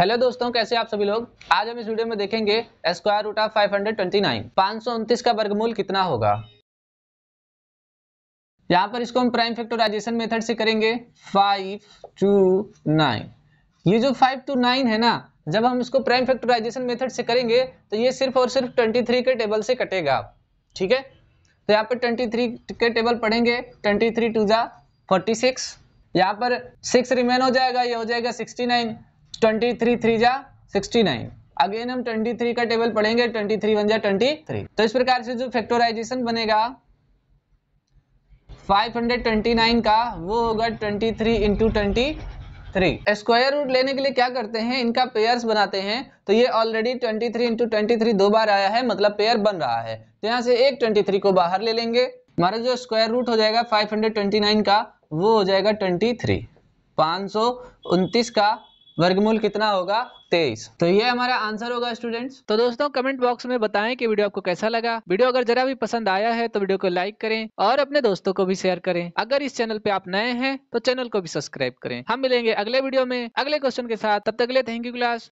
hello दोस्तों कैसे आप सभी लोग आज हम इस वीडियो में देखेंगे square root of five hundred twenty nine सौ उन्तीस का वर्गमूल कितना होगा यहाँ पर इसको हम प्राइम फैक्टराइजेशन मेथड से करेंगे फाइव टू नाइन ये जो फाइव टू नाइन है ना जब हम इसको प्राइम फैक्टराइजेशन मेथड से करेंगे तो ये सिर्फ और सिर्फ ट्वेंटी थ्री के टेबल से कटेगा ठीक है तो यहाँ पर ट्वेंटी थ्री के टेबल पढ़ेंगे ट्वेंटी थ्री टू जा फोर्टी सिक्स यहाँ पर सिक्स रिमेन हो जाएगा ये हो जाएगा sixty nine twenty three three जा सिक्सटी नाइन अगेन हम 23 का टेबल पढ़ेंगे 23 वन जा 23 तो इस प्रकार से जो फैक्टोराइजेशन बनेगा 529 का वो होगा 23 three into twenty square root लेने के लिए क्या करते हैं इनका पेयर्स बनाते हैं तो ये ऑलरेडी 23 थ्री इंटू ट्वेंटी दो बार आया है मतलब पेयर बन रहा है तो यहाँ से एक 23 को बाहर ले लेंगे हमारा जो स्क्वायर रूट हो जाएगा 529 का वो हो जाएगा 23 3 का वर्गमूल कितना होगा तेईस तो ये हमारा आंसर होगा स्टूडेंट्स तो दोस्तों कमेंट बॉक्स में बताएं कि वीडियो आपको कैसा लगा वीडियो अगर जरा भी पसंद आया है तो वीडियो को लाइक करें और अपने दोस्तों को भी शेयर करें अगर इस चैनल पे आप नए हैं तो चैनल को भी सब्सक्राइब करें हम मिलेंगे अगले वीडियो में अगले क्वेश्चन के साथ तब तक ले थैंक यू क्लास